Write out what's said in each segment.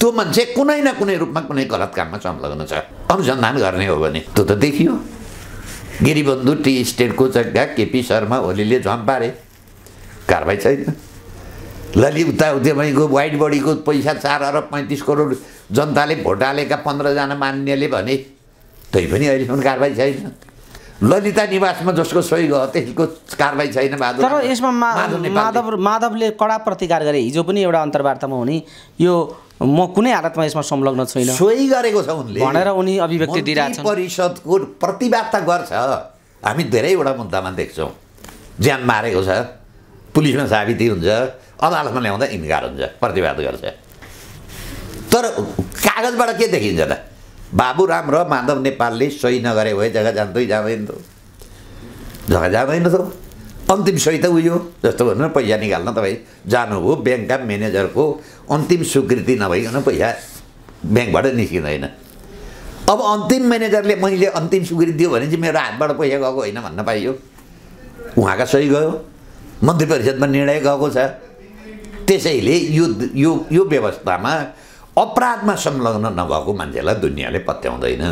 त्यो मान्छे कुनै न कुनै रूपमा कुनै गलत काममा संलग्न छ अनुसन्धान गर्ने हो भने त्यो त देखियो गिरिबन्धु टी स्टेटको जग्गा केपी शर्मा ओलीले झम्पारे कारवाही छैन लली उता तपाईँको वाइट बडीको पैसा चार अरब पैँतिस करोड जनताले भोट हालेका पन्ध्रजना मान्नेले भने तै पनि अहिलेसम्म कारवाही छैन ललिता निवासमा जसको सही गयो त्यसको कारवाही छैन माधव तर यसमा माधव माधवले कडा प्रतिकार गरे हिजो पनि एउटा अन्तर्वार्तामा हुने यो म कुनै हालतमा यसमा संलग्न छैन सोही गरेको छ उनले भनेर उनी अभिव्यक्ति दिइरहेको परिषदको प्रतिवाद त गर्छ हामी धेरैवटा मुद्दामा देख्छौँ ज्यान मारेको छ पुलिसमा साबिती हुन्छ अदालतमा ल्याउँदा इन्कार हुन्छ प्रतिवाद गर्छ तर कागजबाट के देखिन्छ त बाबुराम र माधव नेपालले सही नगरे भए जग्गा जाँदै जाँदैन त जग्गा जाँदैन थियो अन्तिम सही त उयो जस्तो भन्नु पैसा निकाल्न तपाईँ जानुभयो ब्याङ्कका म्यानेजरको अन्तिम स्वीकृति नभइकन पैसा ब्याङ्कबाट निस्किँदैन अब अन्तिम म्यानेजरले मैले अन्तिम स्वीकृति दियो भने चाहिँ मेरो हातबाट पैसा गएको होइन भन्न पाइयो उहाँका सही गयो मन्त्री परिषदमा निर्णय गएको छ त्यसैले यो यो यो व्यवस्थामा अपराधमा संलग्न नभएको मान्छेलाई दुनियाँले पत्याउँदैन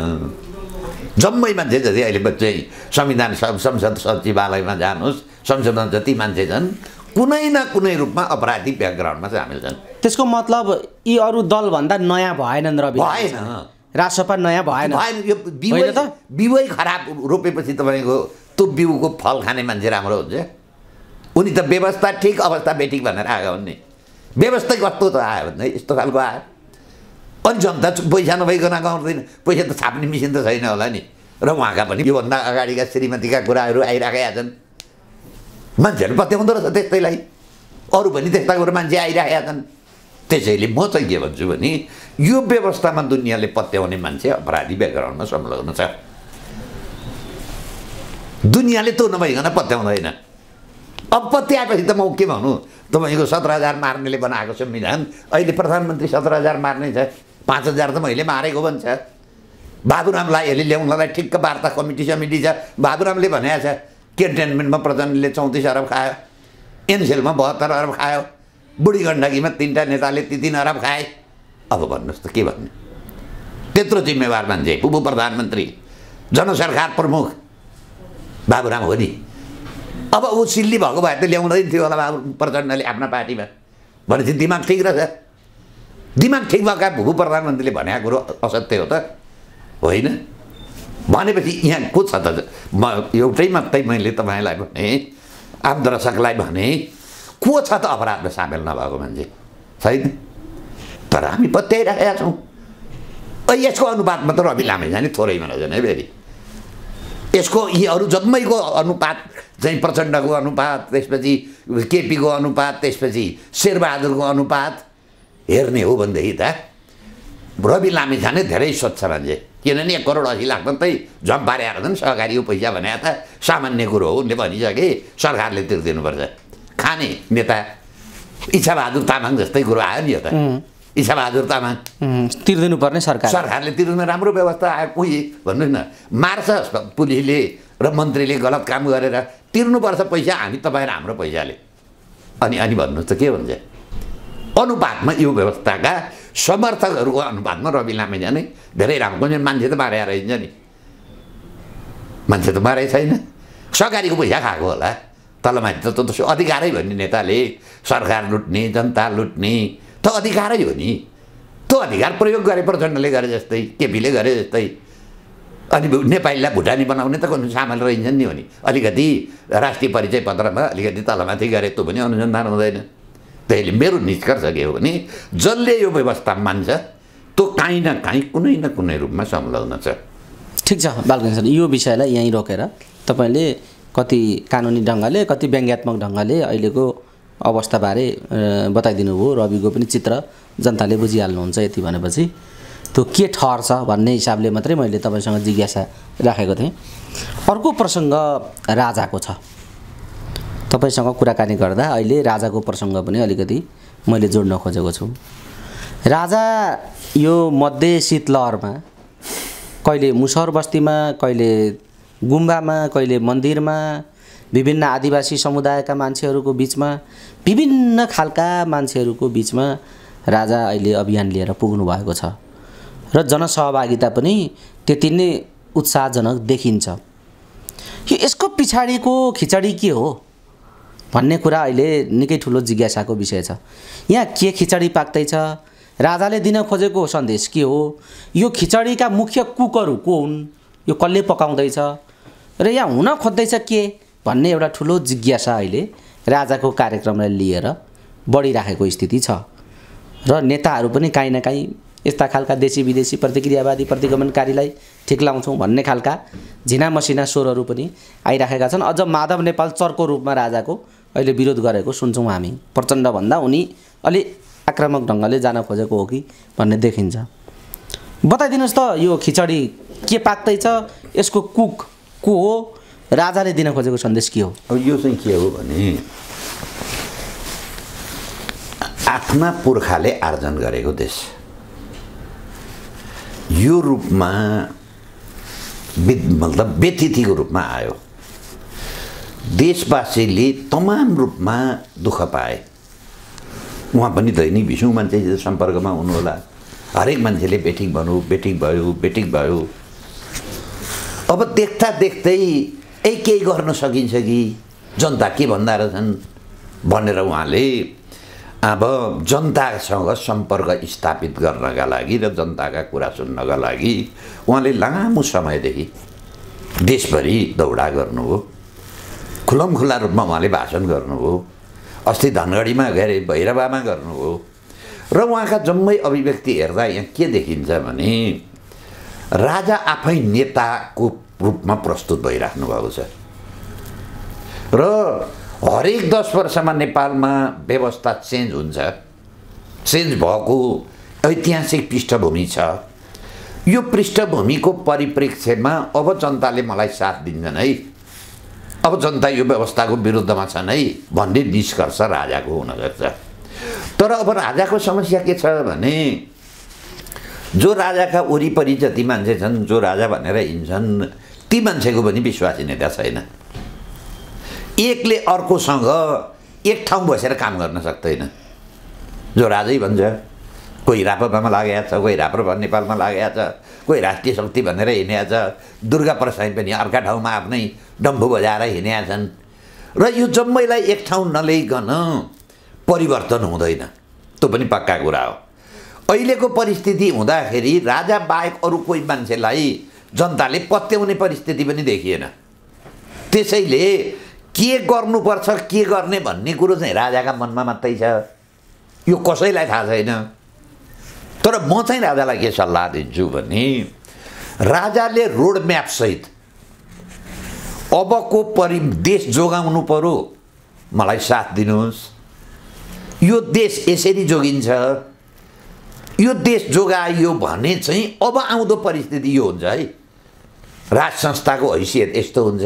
जम्मै मान्छे जति अहिले चाहिँ संविधान संसद सचिवालयमा जानुहोस् संसदमा जति मान्छे छन् कुनै न कुनै रूपमा अपराधी ब्याकग्राउन्डमा चाहिँ हामी छन् त्यसको मतलब यी अरू दलभन्दा नयाँ भएनन् र भएन राजसभा नयाँ भएन भएन यो बिउ त बिउै खराब रोपेपछि तपाईँको त्यो बिउको फल खाने मान्छे राम्रो हुन्छ उनी त व्यवस्था ठिक अवस्था बेठिक भनेर आयो भने व्यवस्था कस्तो त आयो भने यस्तो खालको आयो अनि जनता पैसा नभइकन गाउँदैन पैसा त छाप्ने मिसिन त छैन होला नि र उहाँका पनि योभन्दा अगाडिका श्रीमतीका कुराहरू आइराखेका छन् मान्छेहरू पत्याउँदो रहेछ त्यस्तैलाई अरू पनि त्यस्ता कुरो मान्छे आइराखेका छन् त्यसैले म चाहिँ के भन्छु भने यो व्यवस्थामा दुनियाँले पत्याउने मान्छे अपराधी ब्याकग्राउन्डमा संलग्न छ दुनियाँले त्यो नभइकन पत्याउँदैन अब पत्याएपछि त म के भन्नु तपाईँको सत्र हजार मार्नेले बनाएको संविधान अहिले प्रधानमन्त्री सत्र हजार मार्ने छ पाँच हजार त मैले मारेको भन्छ बाबुरामलाई यसले ल्याउनलाई ठिक्क वार्ता कमिटी समिति छ बाबुरामले भनेको छ केन्टेनमेन्टमा प्रचण्डले चौतिस अरब खायो एनसेलमा बहत्तर अरब खायो बुढी गण्डकीमा तिनवटा नेताले ती तिन अरब खाए अब भन्नुहोस् त के भन्ने त्यत्रो जिम्मेवार मान्छे उप प्रधानमन्त्री जनसरकार प्रमुख बाबुराम हो नि अब ऊ सिल्ली भएको भए त ल्याउँदैन थियो होला बाबु प्रचण्डले आफ्ना पार्टीमा भनेपछि दिमाग ठिक रहेछ दिमाग ठिक भएका भू प्रधानमन्त्रीले भनेको कुरो असत्य हो त होइन भनेपछि यहाँ को छ त म एउटै मात्रै मैले तपाईँलाई भने आम दर्शकलाई भने को छ त अपराधमा सामेल नभएको मान्छे छैन तर हामी पत्याइराखेका छौँ यसको अनुपात मात्र रवि लामै जाने थोरैमा नजाने है फेरि यसको यी अरू जम्मैको अनुपात चाहिँ प्रचण्डको अनुपात त्यसपछि केपीको अनुपात त्यसपछि शेरबहादुरको अनुपात हेर्ने हो भनेदेखि त रवि लामी नै धेरै स्वच्छ मान्छे किनभने एक करोड असी लाख मात्रै त्यही झप बारेर सहकारी यो पैसा भने त सामान्य कुरो हो भनिसके सरकारले तिर्दिनुपर्छ खाने नेता इच्छाबहादुर तामाङ जस्तै कुरो आयो नि यो त इच्छाबहादुर तामाङ तिर्दिनु पर्ने सरकार सरकारले तिर्दिनु राम्रो व्यवस्था आयो कोही भन्नु न मार्छ पुलिसले र मन्त्रीले गलत काम गरेर तिर्नुपर्छ पैसा हामी तपाईँ र हाम्रो पैसाले अनि अनि भन्नुहोस् त के भन्छ अनुपातमा यो व्यवस्थाका समर्थकहरूको अनुपातमा रवि लामे नै धेरै राम्रो पनि मान्छे त बाह्र आएर नि मान्छे त मारै छैन सरकारीको पैसा खाएको होला तलमाथि त त अधिकारै भन्ने नेताले सरकार लुट्ने जनता लुट्ने त अधिकारै हो नि त्यो अधिकार प्रयोग गरे प्रचण्डले गरे जस्तै केपीले गरे जस्तै अनि नेपालीलाई भुटानी बनाउने त सामेल रहन्छन् नि हो नि अलिकति राष्ट्रिय परिचय पत्रमा अलिकति तलमाथि गरे त्यो पनि अनुसन्धान हुँदैन त्यसले मेरो निष्कर्ष के हो भने जसले यो व्यवस्था मान्छ त्यो काहीँ न काहीँ कुनै न कुनै रूपमा संलग्न छ ठिक छ बालकृष्ण यो विषयलाई यहीँ रोकेर तपाईँले कति कानुनी ढङ्गले कति व्यङ्ग्यात्मक ढङ्गले अहिलेको अवस्थाबारे बताइदिनु भयो रविको पनि चित्र जनताले बुझिहाल्नुहुन्छ यति भनेपछि त्यो के ठहर छ भन्ने हिसाबले मात्रै मैले तपाईँसँग जिज्ञासा राखेको थिएँ अर्को प्रसङ्ग राजाको छ तपाईँसँग कुराकानी गर्दा अहिले राजाको प्रसङ्ग पनि अलिकति मैले जोड्न खोजेको छु राजा यो मध्य शीतलहरमा कहिले मुसहर बस्तीमा कहिले गुम्बामा कहिले मन्दिरमा विभिन्न आदिवासी समुदायका मान्छेहरूको बिचमा विभिन्न खालका मान्छेहरूको बिचमा राजा अहिले अभियान लिएर पुग्नु भएको छ र जनसहभागिता पनि त्यति नै उत्साहजनक देखिन्छ यो यसको पछाडिको खिचडी के हो भन्ने कुरा अहिले निकै ठुलो जिज्ञासाको विषय छ यहाँ के खिचडी पाक्दैछ राजाले दिन खोजेको सन्देश के हो यो खिचडीका मुख्य कुकहरू को हुन् यो कसले पकाउँदैछ र यहाँ हुन खोज्दैछ के भन्ने एउटा ठुलो जिज्ञासा अहिले राजाको कार्यक्रमलाई लिएर बढिराखेको स्थिति छ र नेताहरू पनि काहीँ न काहीँ यस्ता खालका देशी विदेशी प्रतिक्रियावादी प्रतिगमनकारीलाई ठिक लाउँछौँ भन्ने खालका झिना मसिना स्वरहरू पनि आइराखेका छन् अझ माधव नेपाल चर्को रूपमा राजाको अहिले विरोध गरेको सुन्छौँ हामी प्रचण्डभन्दा उनी अलि आक्रामक ढङ्गले जान खोजेको हो कि भन्ने देखिन्छ बताइदिनुहोस् त यो खिचडी के छ यसको कुक को हो राजाले दिन खोजेको सन्देश के हो अब यो चाहिँ के हो भने आफ्ना पुर्खाले आर्जन गरेको देश यो रूपमा मतलब व्यतिथिको रूपमा आयो देशवासीले तमाम रूपमा दुःख पाए उहाँ पनि दैनिक भिसु मान्छेसित सम्पर्कमा हुनुहोला हरेक मान्छेले बेटिङ भनौँ बेटिङ भयो बेटिङ भयो अब देख्दा देख्दै ए केही गर्न सकिन्छ कि जनता के भन्दा रहेछन् भनेर उहाँले अब जनतासँग सम्पर्क स्थापित गर्नका लागि र जनताका कुरा सुन्नका लागि उहाँले लामो समयदेखि देशभरि दौडा गर्नुभयो खुलमखुला रूपमा उहाँले भाषण गर्नुभयो अस्ति धनगढीमा गएर भैरवामा गर्नुभयो र उहाँका जम्मै अभिव्यक्ति हेर्दा यहाँ के देखिन्छ भने राजा आफै नेताको रूपमा प्रस्तुत भइराख्नु भएको छ र हरेक दस वर्षमा नेपालमा व्यवस्था चेन्ज हुन्छ चेन्ज भएको ऐतिहासिक पृष्ठभूमि छ यो पृष्ठभूमिको परिप्रेक्ष्यमा अब जनताले मलाई साथ दिन्छन् है अब जनता यो व्यवस्थाको विरुद्धमा छन् है भन्ने निष्कर्ष राजाको हुनसक्छ तर अब राजाको समस्या के छ भने जो राजाका वरिपरि जति मान्छे छन् जो राजा भनेर हिँड्छन् ती मान्छेको पनि नेता छैन एकले अर्कोसँग एक ठाउँ बसेर काम गर्न सक्दैन जो राजै भन्छ कोही रापपामा लागेको छ कोही राप्रपा नेपालमा लागेको छ कोही राष्ट्रिय शक्ति भनेर हिँडेको छ दुर्गा प्रसाई पनि अर्का ठाउँमा आफ्नै डम्फु बजाएर हिँडेका छन् र यो जम्मैलाई एक ठाउँ नल्याइकन परिवर्तन हुँदैन त्यो पनि पक्का कुरा हो अहिलेको परिस्थिति हुँदाखेरि राजा बाहेक अरू कोही मान्छेलाई जनताले पत्याउने परिस्थिति पनि देखिएन त्यसैले के गर्नुपर्छ के गर्ने भन्ने कुरो चाहिँ राजाका मनमा मात्रै छ यो कसैलाई थाहा छैन तर म चाहिँ राजालाई के सल्लाह दिन्छु भने राजाले रोड म्यापसहित अबको परि देश जोगाउनु पऱ्यो मलाई साथ दिनुहोस् यो देश यसरी जोगिन्छ यो देश जोगाइयो भने चाहिँ अब आउँदो परिस्थिति यो हुन्छ है राज संस्थाको हैसियत यस्तो हुन्छ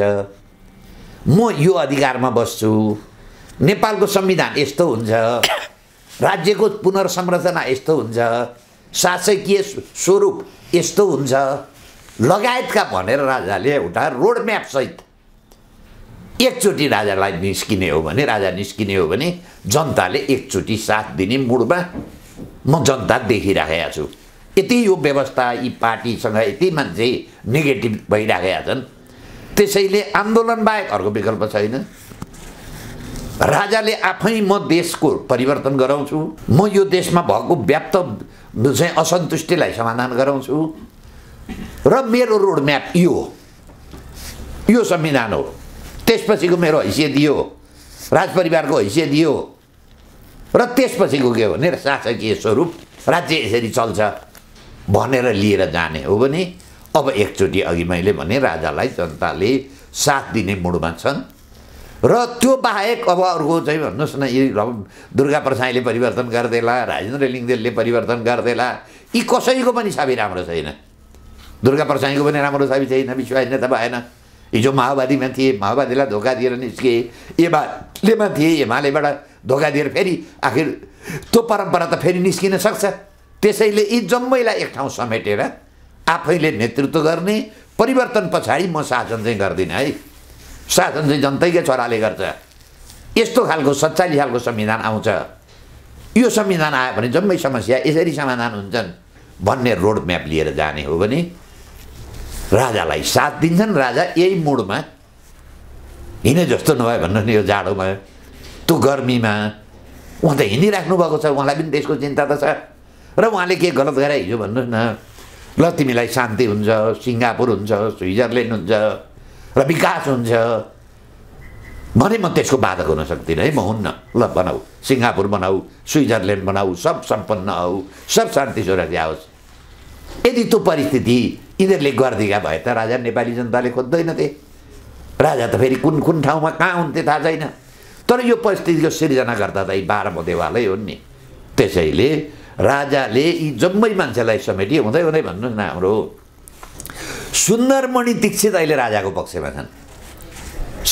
म यो अधिकारमा बस्छु नेपालको संविधान यस्तो हुन्छ राज्यको पुनर्संरचना यस्तो हुन्छ शासकीय स्वरूप यस्तो हुन्छ लगायतका भनेर राजाले एउटा रोडम्यापसहित एकचोटि राजालाई निस्किने हो भने राजा निस्किने हो भने जनताले एकचोटि साथ दिने मुडमा म जनता देखिराखेका छु यति यो व्यवस्था यी पार्टीसँग यति मान्छे नेगेटिभ भइराखेका छन् त्यसैले आन्दोलन बाहेक अर्को विकल्प छैन राजाले आफै म देशको परिवर्तन गराउँछु म यो देशमा भएको व्याप्त चाहिँ असन्तुष्टिलाई समाधान गराउँछु र मेरो रोडम्याप यो यो संविधान हो त्यसपछिको मेरो हैसियत यो राजपरिवारको हैसियत यो र त्यसपछिको के हो भने शासकीय स्वरूप राज्य यसरी चल्छ भनेर लिएर जाने हो भने अब एकचोटि अघि मैले भने राजालाई जनताले साथ दिने मुडमा छन् र त्यो बाहेक अब अर्को चाहिँ भन्नुहोस् न यी दुर्गा प्रसाईले परिवर्तन गर्दैला राजेन्द्र लिङ्गदेलले परिवर्तन गर्दैला यी कसैको पनि छवि राम्रो छैन दुर्गा प्रसाईको पनि राम्रो छाबी छैन विश्वास नेता भएन हिजो माओवादीमा थिए माओवादीलाई धोका दिएर निस्किए एमालेमा थिए एमालेबाट धोका दिएर फेरि आखिर त्यो परम्परा त फेरि निस्किन सक्छ त्यसैले यी जम्मैलाई एक ठाउँ समेटेर आफैले नेतृत्व गर्ने परिवर्तन पछाडि म शासन चाहिँ गर्दिनँ है शासन चाहिँ जनताकै छोराले गर्छ यस्तो खालको सत्तालिस खालको संविधान आउँछ यो संविधान आयो भने जम्मै समस्या यसरी समाधान हुन्छन् भन्ने रोड म्याप लिएर जाने हो भने राजालाई साथ दिन्छन् राजा यही मुडमा हिँडे जस्तो नभए भन्नु नि यो जाडोमा त्यो गर्मीमा उहाँ त हिँडिराख्नु भएको छ उहाँलाई पनि देशको चिन्ता त छ र उहाँले के गलत गरे हिजो भन्नुहोस् न ल तिमीलाई शान्ति हुन्छ सिङ्गापुर हुन्छ स्विजरल्यान्ड हुन्छ र विकास हुन्छ भने म त्यसको बाधक हुन सक्दिनँ है म हुन्न ल बनाऊ सिङ्गापुर बनाऊ स्विजरल्यान्ड बनाऊ सब सम्पन्न आऊ सब शान्ति सुरक्षा होस् यदि त्यो परिस्थिति यिनीहरूले गरिदिएका भए त राजा नेपाली जनताले खोज्दैनथे राजा त फेरि कुन कुन ठाउँमा कहाँ हुन्थे थाहा छैन तर यो परिस्थितिको सिर्जना गर्दा त यी बाह्र मधेवालै हुन् नि त्यसैले राजाले यी जम्मै मान्छेलाई समेटियो हुँदै हुँदै भन्नुहोस् न हाम्रो सुन्दरमणि दीक्षित अहिले राजाको पक्षमा छन्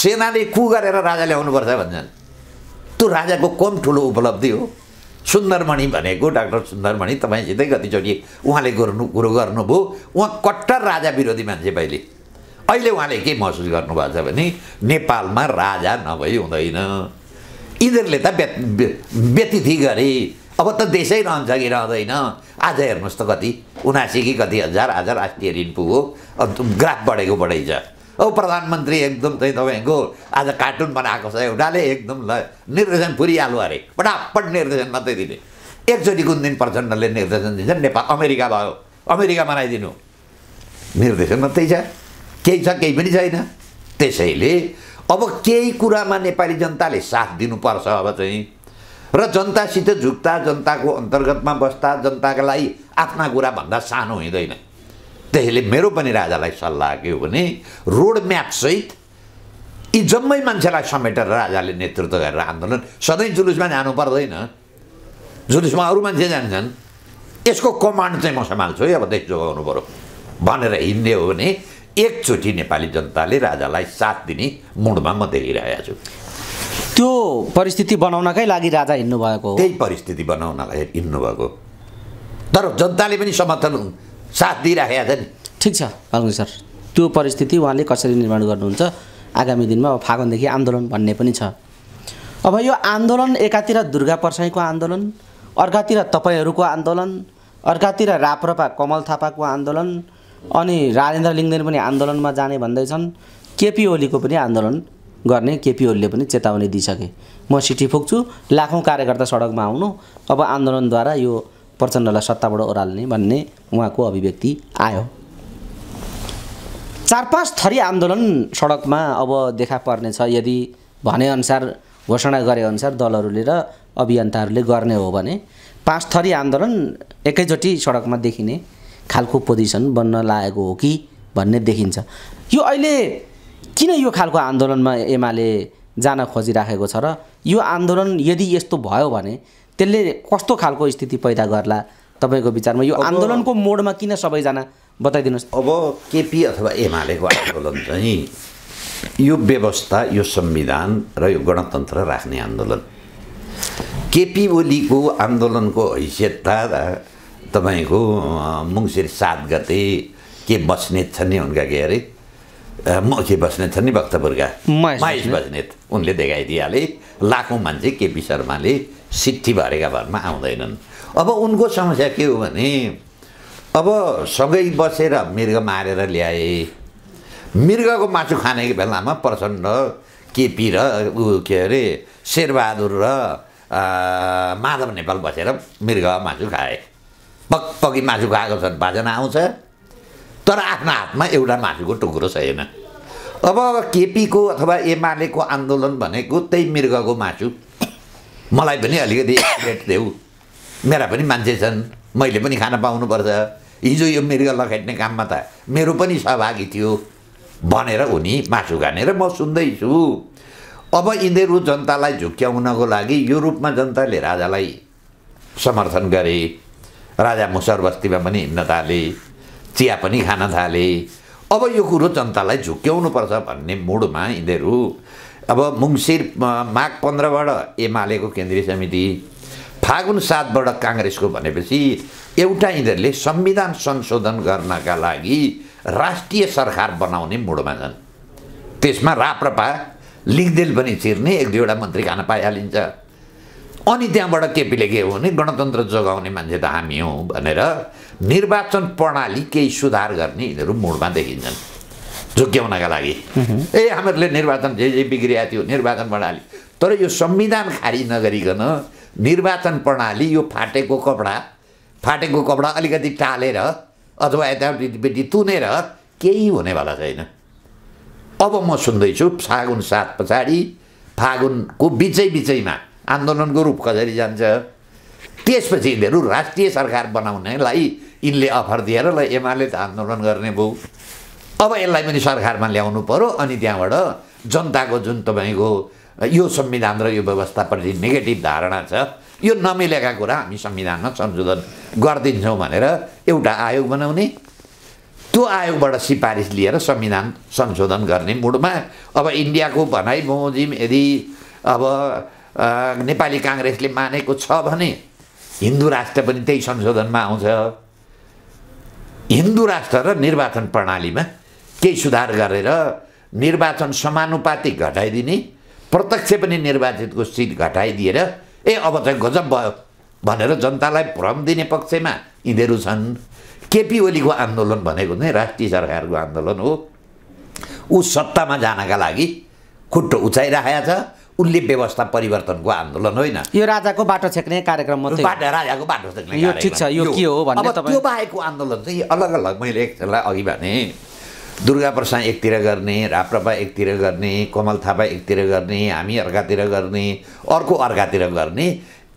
सेनाले कु गरेर राजा ल्याउनुपर्छ भन्छन् त्यो राजाको कम ठुलो उपलब्धि हो सुन्दरमणि भनेको डाक्टर सुन्दरमणि तपाईँसितै कतिचोटि उहाँले गर्नु कुरो गर्नुभयो उहाँ कट्टर राजा विरोधी मान्छे पहिले अहिले उहाँले के महसुस गर्नुभएको छ भने नेपालमा राजा नभई हुँदैन यिनीहरूले त व्यतिथि गरे अब त देशै रहन्छ कि रहँदैन आज हेर्नुहोस् त कति उनासी कि कति हजार आज राष्ट्रिय ऋण पुग्यो ग्राफ बढेको बढाइ औ प्रधानमन्त्री एकदम चाहिँ तपाईँको आज कार्टुन बनाएको छ एउटाले एकदम ल निर्देशन पुरिहालु अरे पटापट निर्देशन मात्रै दिने एकचोटि कुन दिन प्रचण्डले निर्देशन दिन्छ नेपाल अमेरिका भयो अमेरिका बनाइदिनु निर्देशन मात्रै छ केही छ केही पनि छैन त्यसैले अब केही कुरामा नेपाली जनताले साथ दिनुपर्छ अब चाहिँ र जनतासित झुक्दा जनताको अन्तर्गतमा बस्दा जनताको लागि आफ्ना कुरा भन्दा सानो हुँदैन त्यसैले मेरो पनि राजालाई सल्लाह के हो भने रोड म्यापसहित यी जम्मै मान्छेलाई समेटेर राजाले नेतृत्व गरेर आन्दोलन सधैँ जुलुसमा जानु पर्दैन जुलुसमा अरू मान्छे जान्छन् यसको कमान्ड चाहिँ म सम्हाल्छु है अब देश जोगाउनु पऱ्यो भनेर हिँड्ने हो भने एकचोटि नेपाली जनताले राजालाई साथ दिने मुडमा म देखिरहेको छु त्यो परिस्थिति बनाउनकै लागि राजा हिँड्नु भएको त्यही परिस्थिति बनाउनलाई हिँड्नु भएको तर जनताले पनि समर्थन साथ दिइराखेका छ नि ठिक छ बालगुङ सर त्यो परिस्थिति उहाँले कसरी निर्माण गर्नुहुन्छ आगामी दिनमा अब फागुनदेखि आन्दोलन भन्ने पनि छ अब यो आन्दोलन एकातिर दुर्गा पर्साईको आन्दोलन अर्कातिर तपाईँहरूको आन्दोलन अर्कातिर राप्रपा कमल थापाको आन्दोलन अनि राजेन्द्र लिङ्गदेन पनि आन्दोलनमा जाने भन्दैछन् केपी ओलीको पनि आन्दोलन गर्ने केपी ओलीले पनि चेतावनी दिइसके म सिटी फुक्छु लाखौँ कार्यकर्ता सडकमा आउनु अब आन्दोलनद्वारा यो प्रचण्डलाई सत्ताबाट ओह्राल्ने भन्ने उहाँको अभिव्यक्ति आयो चार पाँच थरी आन्दोलन सडकमा अब देखा पर्नेछ यदि भनेअनुसार घोषणा गरेअनुसार दलहरूले र अभियन्ताहरूले गर्ने हो भने पाँच थरी आन्दोलन एकैचोटि सडकमा देखिने खालको पोजिसन बन्न लागेको हो कि भन्ने देखिन्छ यो अहिले किन यो खालको आन्दोलनमा एमाले जान खोजिराखेको छ र यो आन्दोलन यदि यस्तो भयो भने त्यसले कस्तो खालको स्थिति पैदा गर्ला तपाईँको विचारमा यो आन्दोलनको मोडमा किन सबैजना बताइदिनुहोस् अब केपी अथवा एमालेको आन्दोलन चाहिँ यो व्यवस्था यो संविधान र यो गणतन्त्र राख्ने आन्दोलन केपी ओलीको आन्दोलनको हैसियतता तपाईँको मङ्सिर सात गते के बस्नेत छन् नि उनका के अरे म के बस्नेत छन् नि भक्तपुरका महेश बस्नेत उनले देखाइदिइहाले लाखौँ मान्छे केपी शर्माले सिद्धि भरेका भरमा आउँदैनन् अब उनको समस्या के हो भने अब सँगै बसेर मृग मारेर ल्याए मृगको मासु खाने बेलामा प्रचण्ड केपी र ऊ के अरे शेरबहादुर र माधव नेपाल बसेर मृग मासु खाए पकी मासु खाएको छन् बाजना आउँछ तर आफ्नो हातमा एउटा मासुको टुक्रो छैन अब केपीको अथवा एमालेको आन्दोलन भनेको त्यही मृगको मासु मलाई पनि अलिकति प्लेट देऊ मेरा पनि मान्छे छन् मैले पनि खान पाउनुपर्छ हिजो यो मृग लखेट्ने काममा त मेरो पनि सहभागी थियो भनेर उनी मासु खानेर म सुन्दैछु अब यिनीहरू जनतालाई झुक्क्याउनको लागि यो रूपमा जनताले राजालाई समर्थन गरे राजा मुसर बस्तीमा पनि हिँड्न थाले चिया पनि खान थाले अब यो कुरो जनतालाई झुक्क्याउनुपर्छ भन्ने मुडमा यिनीहरू अब मुङसिर माघ पन्ध्रबाट एमालेको केन्द्रीय समिति फागुन सातबाट काङ्ग्रेसको भनेपछि एउटा यिनीहरूले संविधान संशोधन गर्नका लागि राष्ट्रिय सरकार बनाउने मुडमा छन् त्यसमा राप्रपा लिगदेल पनि चिर्ने एक दुईवटा मन्त्री खान पाइहालिन्छ अनि त्यहाँबाट केपीले के हो भने गणतन्त्र जोगाउने मान्छे त हामी हौँ भनेर निर्वाचन प्रणाली केही सुधार गर्ने यिनीहरू मुडमा देखिन्छन् जोग्याउनका लागि ए हामीहरूले निर्वाचन जे जे बिग्रिया थियो निर्वाचन प्रणाली तर यो संविधान खारी नगरिकन निर्वाचन प्रणाली यो फाटेको कपडा फाटेको कपडा अलिकति टालेर अथवा यतापट्टि तुनेर केही हुनेवाला छैन अब म सुन्दैछु फागुन सात पछाडि फागुनको बिचै बिचैमा आन्दोलनको रूप कसरी जान्छ त्यसपछि यिनीहरू राष्ट्रिय सरकार बनाउनेलाई यिनले अफर दिएर ल एमाले त आन्दोलन गर्ने भयो अब यसलाई पनि सरकारमा ल्याउनु पऱ्यो अनि त्यहाँबाट जनताको जुन तपाईँको यो संविधान र यो व्यवस्थाप्रति नेगेटिभ धारणा छ यो नमिलेका कुरा हामी संविधानमा संशोधन गरिदिन्छौँ भनेर एउटा आयोग बनाउने त्यो आयोगबाट सिफारिस लिएर संविधान संशोधन गर्ने मुडमा अब इन्डियाको भनाइ बमोजिम यदि अब नेपाली काङ्ग्रेसले मानेको छ भने हिन्दू राष्ट्र पनि त्यही संशोधनमा आउँछ हिन्दू राष्ट्र र निर्वाचन प्रणालीमा केही सुधार गरेर निर्वाचन समानुपातिक घटाइदिने प्रत्यक्ष पनि निर्वाचितको सिट घटाइदिएर ए अब चाहिँ गजब भयो भनेर जनतालाई भ्रम दिने पक्षमा यिनीहरू छन् केपी ओलीको आन्दोलन भनेको नै राष्ट्रिय सरकारको आन्दोलन हो ऊ सत्तामा जानका लागि खुट्टो उचाइराखेको छ उनले व्यवस्था परिवर्तनको आन्दोलन होइन यो राजाको बाटो छेक्ने कार्यक्रम राजाको बाटो छेक्ने यो ठिक छ यो के हो भन्ने त्यो बाहेकको आन्दोलन चाहिँ अलग अलग मैले एकछिनलाई अघि भने दुर्गा प्रसाद एकतिर गर्ने राप्रपा एकतिर गर्ने कमल थापा एकतिर गर्ने हामी अर्कातिर गर्ने अर्को अर्कातिर गर्ने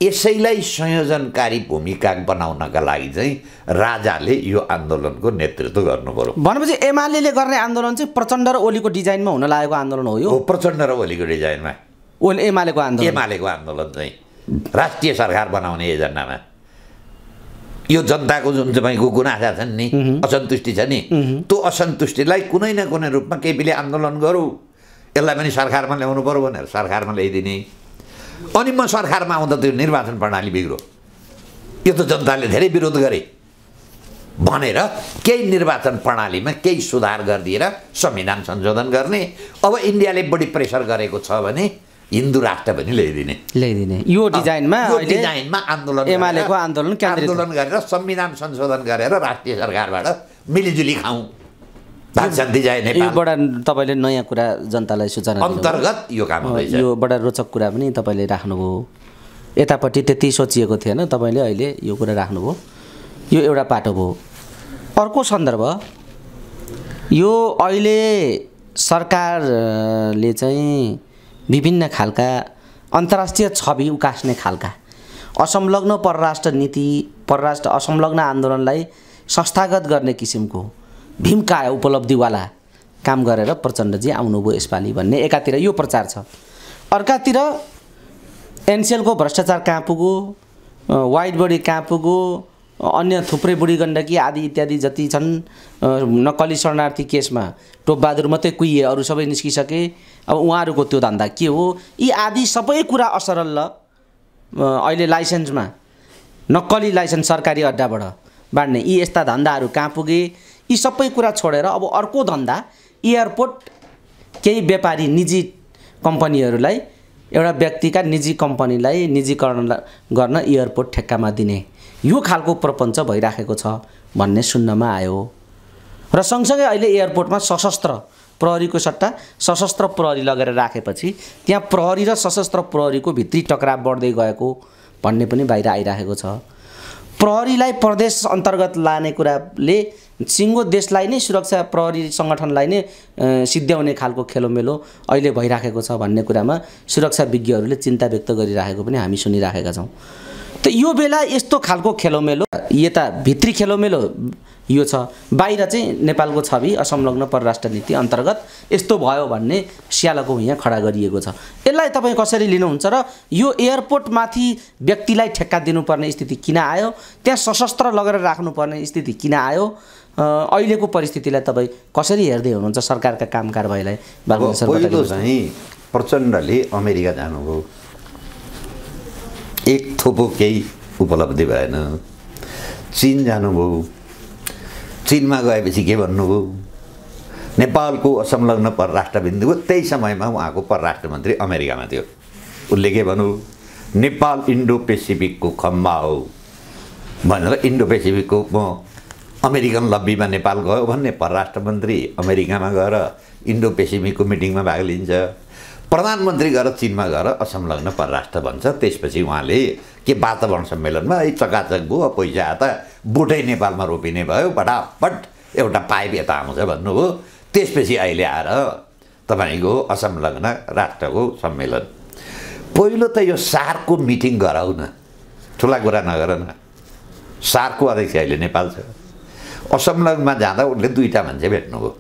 यसैलाई संयोजनकारी भूमिका बनाउनका लागि चाहिँ राजाले यो आन्दोलनको नेतृत्व गर्नु पर्यो भनेपछि एमाले गर्ने आन्दोलन चाहिँ प्रचण्ड र ओलीको डिजाइनमा हुन लागेको आन्दोलन हो यो प्रचण्ड र ओलीको डिजाइनमा ओली एमालेको आन्दोलन एमालेको आन्दोलन चाहिँ राष्ट्रिय सरकार बनाउने एजेन्डामा यो जनताको जुन तपाईँको गुनासा छन् नि असन्तुष्टि छ नि त्यो असन्तुष्टिलाई कुनै न कुनै रूपमा केपीले आन्दोलन गरौँ यसलाई पनि सरकारमा ल्याउनु पऱ्यो भनेर सरकारमा ल्याइदिने अनि म सरकारमा आउँदा त्यो निर्वाचन प्रणाली बिग्रो यो त जनताले धेरै विरोध गरे भनेर केही निर्वाचन प्रणालीमा केही सुधार गरिदिएर संविधान संशोधन गर्ने अब इन्डियाले बढी प्रेसर गरेको छ भने हिन्दू राष्ट्र भनी ल्याइदिने ल्याइदिने यो डिजाइनमा डिजाइनमा आन्दोलन एमालेको आन्दोलन आन्दोलन गरेर संविधान संशोधन गरेर राष्ट्रिय सरकारबाट मिलिजुली खाउँ तपाईँले नयाँ कुरा जनतालाई सूचना अन्तर्गत यो काम यो बडा रोचक कुरा पनि तपाईँले राख्नुभयो यतापट्टि त्यति सोचिएको थिएन तपाईँले अहिले यो कुरा राख्नुभयो यो एउटा पाटो भयो अर्को सन्दर्भ यो अहिले सरकारले चाहिँ विभिन्न खालका अन्तर्राष्ट्रिय छवि उकास्ने खालका असंलग्न परराष्ट्र नीति परराष्ट्र असंलग्न आन्दोलनलाई संस्थागत गर्ने किसिमको भीमका उपलब्धिवाला काम गरेर प्रचण्डजी आउनुभयो यसपालि भन्ने एकातिर यो प्रचार छ अर्कातिर एनसिएलको भ्रष्टाचार कहाँ पुग्यो वाइट बडी कहाँ पुग्यो अन्य थुप्रै बुढी गण्डकी आदि इत्यादि जति छन् नक्कली शरणार्थी केसमा टोपबहादुर मात्रै कुहिए अरू सबै निस्किसके अब उहाँहरूको त्यो धन्दा के हो यी आदि सबै कुरा असरल अहिले लाइसेन्समा नक्कली लाइसेन्स सरकारी अड्डाबाट बाँड्ने यी यस्ता धन्दाहरू कहाँ पुगे यी सबै कुरा छोडेर अब अर्को धन्दा एयरपोर्ट केही व्यापारी निजी कम्पनीहरूलाई एउटा व्यक्तिका निजी कम्पनीलाई निजीकरण गर्न एयरपोर्ट ठेक्कामा दिने यो खालको प्रपञ्च भइराखेको छ भन्ने सुन्नमा आयो र सँगसँगै अहिले एयरपोर्टमा सशस्त्र प्रहरीको सट्टा सशस्त्र प्रहरी लगेर राखेपछि त्यहाँ प्रहरी र सशस्त्र प्रहरीको भित्री टक्राव बढ्दै गएको भन्ने पनि बाहिर आइराखेको छ प्रहरीलाई प्रदेश अन्तर्गत लाने कुराले सिङ्गो देशलाई नै सुरक्षा प्रहरी सङ्गठनलाई नै सिद्ध्याउने खालको खेलोमेलो अहिले भइराखेको छ भन्ने कुरामा सुरक्षा विज्ञहरूले चिन्ता व्यक्त गरिराखेको पनि हामी सुनिराखेका छौँ त यो बेला यस्तो खालको खेलोमेलो यता भित्री खेलोमेलो यो छ बाहिर चाहिँ नेपालको छवि असंलग्न परराष्ट्र नीति अन्तर्गत यस्तो भयो भन्ने स्यालको यहाँ खडा गरिएको छ यसलाई तपाईँ कसरी लिनुहुन्छ र यो एयरपोर्टमाथि व्यक्तिलाई ठेक्का दिनुपर्ने स्थिति किन आयो त्यहाँ सशस्त्र लगेर राख्नुपर्ने स्थिति किन आयो अहिलेको परिस्थितिलाई तपाईँ कसरी हेर्दै हुनुहुन्छ सरकारका काम कारवाहीलाई प्रचण्डले अमेरिका जानुभयो एक थोपो केही उपलब्धि भएन चिन जानुभयो चिनमा गएपछि के भन्नुभयो नेपालको संलग्न परराष्ट्र बिन्दु त्यही समयमा उहाँको परराष्ट्र मन्त्री अमेरिकामा थियो उसले के भन्नु नेपाल इन्डो पेसिफिकको खम्बा हो भनेर इन्डो पेसिफिकको म अमेरिकन लब्बीमा नेपाल गयो भन्ने परराष्ट्र मन्त्री अमेरिकामा गएर इन्डो पेसिफिकको मिटिङमा भाग लिन्छ प्रधानमन्त्री गएर चिनमा गएर असंलग्न परराष्ट्र भन्छ त्यसपछि उहाँले के वातावरण सम्मेलनमा है चकाचक भयो पैसा त बुटै नेपालमा रोपिने भयो फटाफट एउटा पाइप यता आउँछ भन्नुभयो त्यसपछि अहिले आएर तपाईँको असंलग्न राष्ट्रको सम्मेलन पहिलो त यो सार्कको मिटिङ गराउन ठुला कुरा नगर न सारको अध्यक्ष अहिले नेपाल छ असंलग्नमा जाँदा उसले दुईवटा मान्छे भेट्नुभयो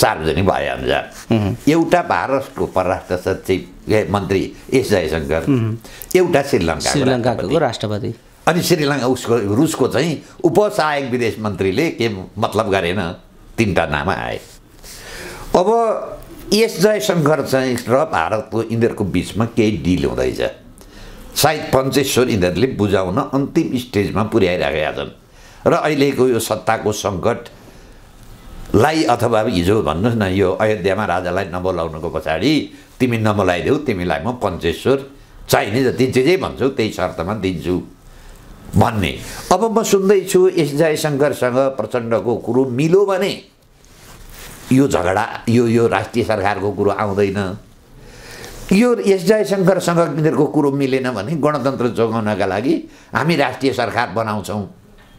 सार्वजनिक भए हामीसँग एउटा भारतको परराष्ट्र सचिव मन्त्री एस जयशङ्कर एउटा श्रीलङ्का श्रीलङ्काको राष्ट्रपति अनि श्रीलङ्का उसको रुसको चाहिँ उपसहायक विदेश मन्त्रीले के मतलब गरेन तिनवटा नाम आए अब एस जयशङ्कर चाहिँ र भारतको यिनीहरूको बिचमा केही डिल हुँदैछ सायद पञ्चेश्वर यिनीहरूले बुझाउन अन्तिम स्टेजमा पुर्याइराखेका छन् र अहिलेको यो सत्ताको सङ्कट लाई अथवा हिजो भन्नुहोस् न यो अयोध्यामा राजालाई नबोलाउनुको पछाडि तिमी नबोलाइदेऊ तिमीलाई म पञ्चेश्वर चाहिने जति जे जे भन्छु त्यही शर्तमा दिन्छु भन्ने अब म सुन्दैछु एस जयशङ्करसँग प्रचण्डको कुरो मिलो भने यो झगडा यो यो राष्ट्रिय सरकारको कुरो आउँदैन यो एस जयशङ्करसँग यिनीहरूको कुरो मिलेन भने गणतन्त्र जोगाउनका लागि हामी राष्ट्रिय सरकार बनाउँछौँ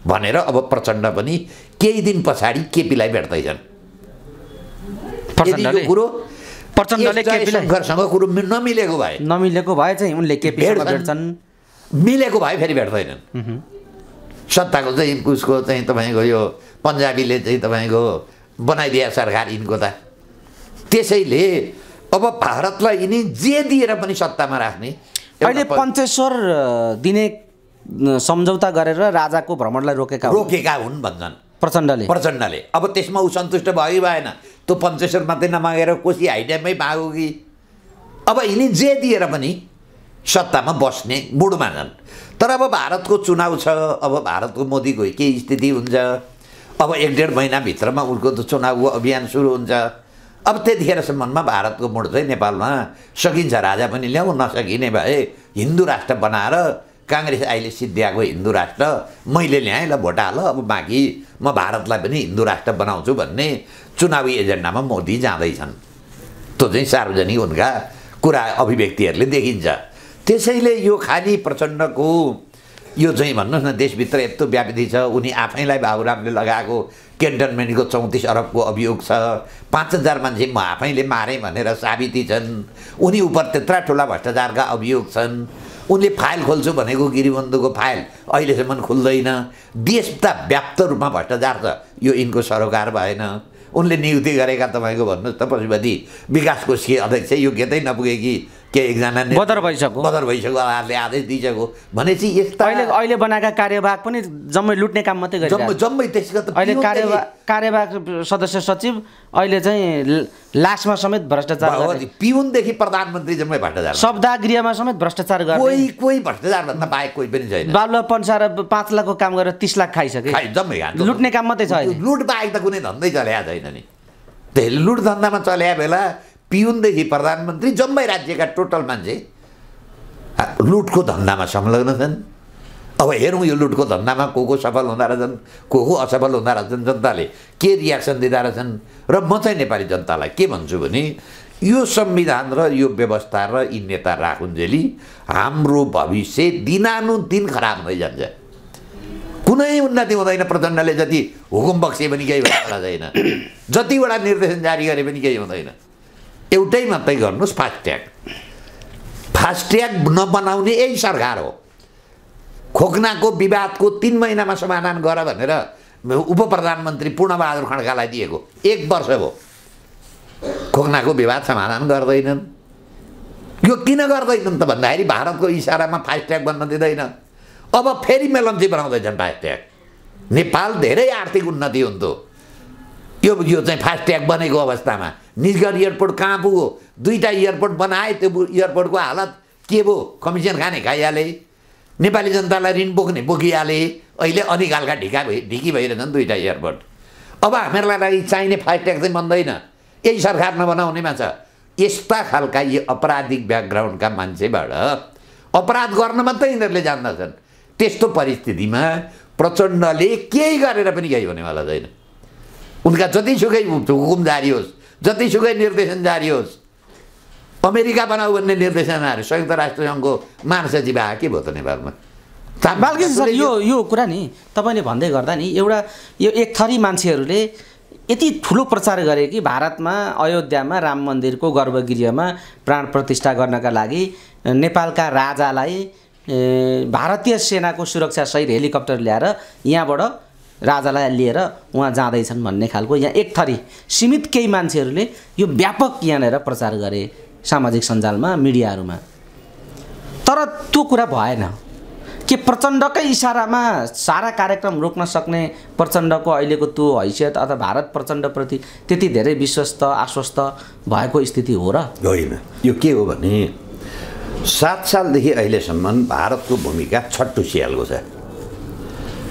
भनेर अब प्रचण्ड पनि केही दिन पछाडि केपीलाई भेट्दैछन् कुरो प्रचण्डले कुरो नमिलेको भए नमिलेको भए चाहिँ उनले भेट्छन् मिलेको भए फेरि भेट्दैनन् सत्ताको चाहिँ उसको चाहिँ तपाईँको यो पन्जाबीले चाहिँ तपाईँको बनाइदिए सरकार यिनको त त्यसैले अब भारतलाई यिनी जे दिएर पनि सत्तामा राख्ने अहिले पञ्चेश्वर दिने सम्झौता गरेर राजाको भ्रमणलाई रोकेका रोकेका हुन् भन्छन् प्रचण्डले प्रचण्डले अब त्यसमा ऊ सन्तुष्ट भयो कि भएन त्यो पञ्चेश्वर मात्रै नमागेर कोसी हाइड्यामै मागो कि अब यिनी जे दिएर पनि सत्तामा बस्ने मुड मान्छन् तर अब भारतको चुनाव छ अब भारतको मोदीको के स्थिति हुन्छ अब एक डेढ महिनाभित्रमा उनको त चुनावको अभियान सुरु हुन्छ अब त्यतिखेरसम्ममा भारतको मुड चाहिँ नेपालमा सकिन्छ राजा पनि ल्याउँ नसकिने भए हिन्दू राष्ट्र बनाएर काङ्ग्रेस अहिले सिद्ध्याएको हिन्दू राष्ट्र मैले ल्याएँ ल भोट हाल अब बाँकी म भारतलाई पनि हिन्दू राष्ट्र बनाउँछु भन्ने चुनावी एजेन्डामा मोदी जाँदैछन् त्यो चाहिँ सार्वजनिक उनका कुरा अभिव्यक्तिहरूले देखिन्छ त्यसैले यो खालि प्रचण्डको यो चाहिँ भन्नुहोस् न देशभित्र यस्तो व्यापी छ उनी आफैलाई बाबुरामले लगाएको क्यान्टनमेन्टको चौतिस अरबको अभियोग छ पाँच हजार मान्छे म आफैले मारेँ भनेर साबिती छन् उनी उप त्यत्रा ठुला भ्रष्टाचारका अभियोग छन् उनले फाइल खोल्छु भनेको गिरिबन्धुको फाइल अहिलेसम्म खुल्दैन देश त व्याप्त रूपमा भ्रष्टाचार छ यो यिनको सरोकार भएन उनले नियुक्ति गरेका तपाईँको भन्नुहोस् त पशुपति विकासको सी अध्यक्ष योग्यतै नपुगेकी के एकजनाले बदर भइसक्यो बदर भइसक्यो उहाँहरूले आदेश दिइसक्यो भनेपछि यस्ता अहिले अहिले बनाएका कार्यभाग पनि जम्मै लुट्ने काम मात्रै गरेको जम्मै जम्मै त्यसको अहिले कार्यभाग कार्यभाग सदस्य सचिव अहिले चाहिँ लासमा समेत भ्रष्टाचार पिउनदेखि प्रधानमन्त्री जम्मै भ्रष्टाचार गृहमा समेत भ्रष्टाचार गर्ने कोही कोही भन्दा बाहेक कोही पनि छैन बालुवा पन्साएर पाँच लाखको काम गरेर तिस लाख खाइसक्यो जम्मै लुट्ने काम मात्रै छ लुट बाहेक त कुनै धन्दै चल्या छैन नि त्यसले लुट धन्दामा चल्या बेला पिउनदेखि प्रधानमन्त्री जम्मै राज्यका टोटल मान्छे लुटको धन्दामा संलग्न छन् अब हेरौँ यो लुटको धन्दामा को को सफल हुँदा रहेछन् को को असफल हुँदा रहेछन् जनताले के रियाक्सन दिँदा रहेछन् र म चाहिँ नेपाली जनतालाई के भन्छु भने यो संविधान र यो व्यवस्था र यी नेता राखुन्जेली हाम्रो भविष्य दिनानुदिन खराब हुँदै जान्छ कुनै उन्नति हुँदैन प्रचण्डले जति हुकुम बक्से पनि केही छैन जतिवटा निर्देशन जारी गरे पनि केही हुँदैन एउटै मात्रै गर्नुहोस् फास्ट्याग फास्ट्याग नबनाउने यही सरकार हो खोक्नाको विवादको तिन महिनामा समाधान गर भनेर उप प्रधानमन्त्री पूर्णबहादुर खड्कालाई दिएको एक वर्ष भयो खोक्नाको विवाद समाधान गर्दैनन् यो किन गर्दैनन् त भन्दाखेरि भारतको इसारामा फास्ट्याग बन्न दिँदैन अब फेरि मेलम्ची बनाउँदैछन् फास्ट्याग नेपाल धेरै आर्थिक उन्नति हुन्थ्यो यो यो चाहिँ फास्ट्याग बनेको अवस्थामा निजगढ एयरपोर्ट कहाँ पुग्यो दुईवटा एयरपोर्ट बनाए त्यो एयरपोर्टको हालत के भयो कमिसन खाने खाइहाले नेपाली जनतालाई ऋण बोक्ने बोकिहाले अहिले अनि खालका ढिका भइ ढिकी भइरहेछन् दुईवटा एयरपोर्ट अब हामीहरूलाई लागि चाहिने फास्ट्याग चाहिँ बन्दैन यही सरकार नबनाउनेमा छ यस्ता खालका यी अपराधिक ब्याकग्राउन्डका मान्छेबाट अपराध गर्न मात्रै यिनीहरूले जान्दछन् त्यस्तो परिस्थितिमा प्रचण्डले केही गरेर पनि केही हुनेवाला छैन उनका जतिसुकै हुकुम जारी होस् जतिसुकै निर्देशन जारी होस् अमेरिका बनाऊ भन्ने निर्देशनहरू संयुक्त राष्ट्रसङ्घको महासचिव आयो के भयो त नेपालमा सर यो यो कुरा नि तपाईँले भन्दै गर्दा नि एउटा यो एक थरी मान्छेहरूले यति ठुलो प्रचार गरे कि भारतमा अयोध्यामा राम मन्दिरको गर्भगृहमा प्राण प्रतिष्ठा गर्नका लागि नेपालका राजालाई भारतीय सेनाको सुरक्षासहित हेलिकप्टर ल्याएर यहाँबाट राजालाई लिएर उहाँ जाँदैछन् भन्ने खालको यहाँ एक थरी सीमित केही मान्छेहरूले यो व्यापक यहाँनिर प्रचार गरे सामाजिक सञ्जालमा मिडियाहरूमा तर त्यो कुरा भएन के प्रचण्डकै इसारामा सारा कार्यक्रम रोक्न सक्ने प्रचण्डको अहिलेको त्यो हैसियत अथवा भारत प्रचण्डप्रति त्यति धेरै विश्वस्त आश्वस्त भएको स्थिति हो र होइन यो के हो भने सात सालदेखि अहिलेसम्म भारतको भूमिका सियालको छ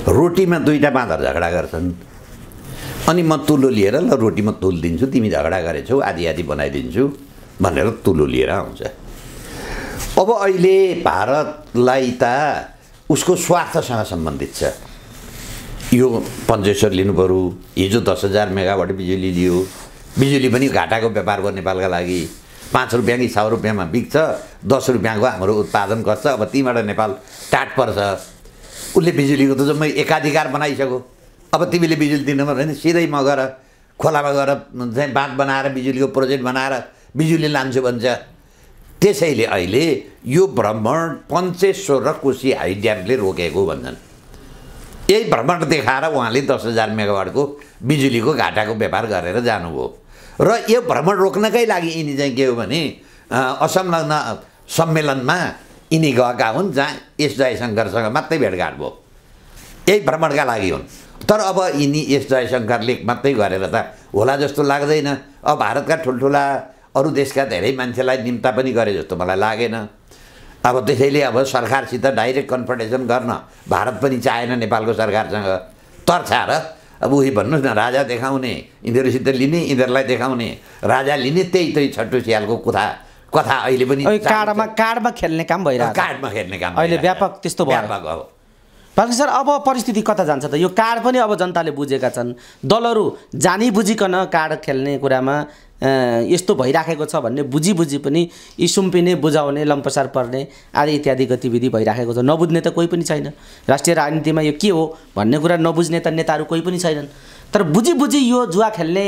रोटीमा दुईवटा बाँदर झगडा गर्छन् अनि म तुलो लिएर ल रोटीमा तुल दिन्छु तिमी झगडा गरेछौ आधी आधी बनाइदिन्छु भनेर तुलो लिएर आउँछ अब अहिले भारतलाई त उसको स्वार्थसँग सम्बन्धित छ यो पञ्चेश्वर लिनु पऱ्यो हिजो दस हजार मेगावाट बिजुली लियो बिजुली पनि घाटाको व्यापार गर्ने नेपालका लागि पाँच रुपियाँ कि सौ रुपियाँमा बिक्छ दस रुपियाँको हाम्रो उत्पादन गर्छ अब त्यहीँबाट नेपाल टाट पर्छ उसले बिजुलीको त जम्मै एकाधिकार बनाइसक्यो अब तिमीले बिजुली दिनुभयो भने सिधै म गएर खोलामा गएर चाहिँ बाँध बनाएर बिजुलीको प्रोजेक्ट बनाएर बिजुली लान्छु भन्छ त्यसैले अहिले यो भ्रमण पञ्चेश्वर र कोशी हाई रोकेको भन्छन् यही भ्रमण देखाएर उहाँले दस हजार मेगावाटको बिजुलीको घाटाको व्यापार गरेर जानुभयो र यो भ्रमण रोक्नकै लागि यिनी चाहिँ के हो भने असंलग्न सम्मेलनमा यिनी गएका हुन् जहाँ एस जयशङ्करसँग मात्रै भेटघाट भयो यही भ्रमणका लागि हुन् तर अब यिनी एस जयशङ्करले मात्रै गरेर त होला जस्तो लाग्दैन अब भारतका ठुल्ठुला अरू देशका धेरै मान्छेलाई निम्ता पनि गरे जस्तो मलाई लागेन अब त्यसैले अब सरकारसित डाइरेक्ट कन्फर्टेसन गर्न भारत पनि चाहेन नेपालको सरकारसँग तर्छा र अब उही भन्नुहोस् न राजा देखाउने यिनीहरूसित लिने यिनीहरूलाई देखाउने राजा लिने त्यही त्यही छट्टु स्यालको कुथा कथा अहिले पनि कार्डमा कार्डमा खेल्ने काम भइरहेको कार्डमा खेल्ने काम अहिले व्यापक त्यस्तो व्यापक अब सर अब परिस्थिति कता जान्छ त यो कार्ड पनि अब जनताले बुझेका छन् दलहरू जानी बुझिकन कार्ड खेल्ने कुरामा यस्तो भइराखेको छ भन्ने बुझी बुझी पनि यी सुम्पिने बुझाउने लम्पसार पर्ने आदि इत्यादि गतिविधि भइराखेको छ नबुझ्ने त कोही पनि छैन राष्ट्रिय राजनीतिमा यो के हो भन्ने कुरा नबुझ्ने त नेताहरू कोही पनि छैनन् तर बुझी बुझी यो जुवा खेल्ने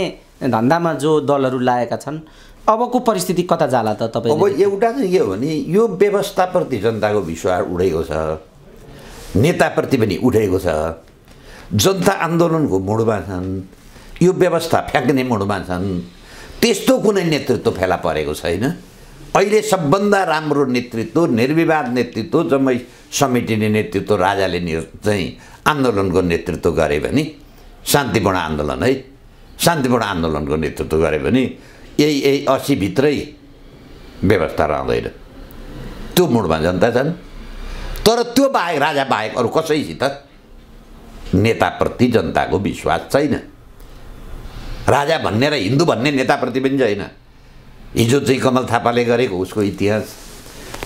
धन्दामा जो दलहरू लागेका छन् अबको परिस्थिति कता जाला त तपाईँ अब एउटा चाहिँ के हो भने यो व्यवस्थाप्रति जनताको विश्वास उठेको छ नेताप्रति पनि उठेको छ जनता आन्दोलनको मुडमा छन् यो व्यवस्था फ्याँक्ने मुडमा छन् त्यस्तो कुनै नेतृत्व फेला परेको छैन अहिले सबभन्दा राम्रो नेतृत्व निर्विवाद नेतृत्व जम्मै समेटिने नेतृत्व राजाले नि चाहिँ आन्दोलनको नेतृत्व गरे भने शान्तिपूर्ण आन्दोलन है शान्तिपूर्ण आन्दोलनको नेतृत्व गरे भने यही यही असीभित्रै व्यवस्था रहँदैन त्यो मुडमा जनता छन् तर त्यो बाहेक राजा बाहेक अरू कसैसित नेताप्रति जनताको विश्वास छैन राजा भन्ने र हिन्दू भन्ने नेताप्रति पनि छैन हिजो चाहिँ कमल थापाले गरेको उसको इतिहास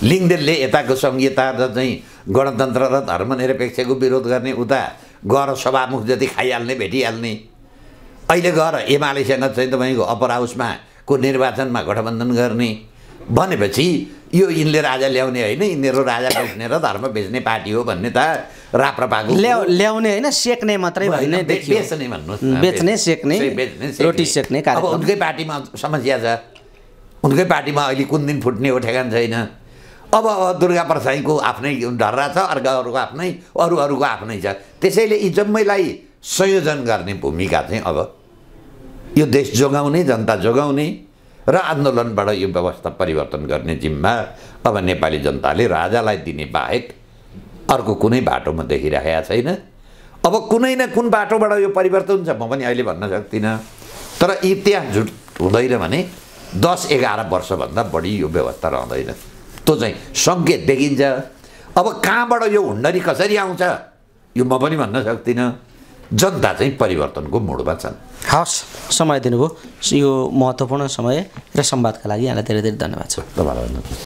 लिङ्गदेनले यताको सङ्घीयता र चाहिँ गणतन्त्र र धर्मनिरपेक्षको विरोध गर्ने उता गएर सभामुख जति खाइहाल्ने भेटिहाल्ने अहिले गएर एमालेसँग चाहिँ तपाईँको अप्पर हाउसमा को निर्वाचनमा गठबन्धन गर्ने भनेपछि यो यिनले राजा ल्याउने होइन यिनीहरू राजा बेच्ने र धर्म बेच्ने पार्टी हो भन्ने त राप्रपाको ल्याउ ल्याउने होइन सेक्ने मात्रै होइन बेच्ने भन्नु बेच्ने सेक्ने रोटी सेक्ने अब उनकै पार्टीमा समस्या छ उनकै पार्टीमा अहिले कुन दिन फुट्ने हो ठेगान छैन अब दुर्गा प्रसाईको आफ्नै ढर्रा छ अर्काहरूको आफ्नै अरू अरूको आफ्नै छ त्यसैले यी जम्मैलाई संयोजन गर्ने भूमिका चाहिँ अब यो देश जोगाउने जनता जोगाउने र आन्दोलनबाट यो व्यवस्था परिवर्तन गर्ने जिम्मा अब नेपाली जनताले राजालाई दिने बाहेक अर्को कुनै बाटो म देखिरहेको छैन अब कुनै न कुन बाटोबाट यो परिवर्तन हुन्छ म पनि अहिले भन्न सक्दिनँ तर इतिहास झुट हुँदैन भने दस एघार वर्षभन्दा बढी यो व्यवस्था रहँदैन त्यो चाहिँ सङ्केत देखिन्छ अब कहाँबाट यो हुन्डरी कसरी आउँछ यो म पनि भन्न सक्दिनँ जनता चाहिँ परिवर्तनको मुडमा छन् हवस् समय दिनुभयो यो महत्त्वपूर्ण समय र संवादका लागि यहाँलाई धेरै धेरै धन्यवाद छ तपाईँलाई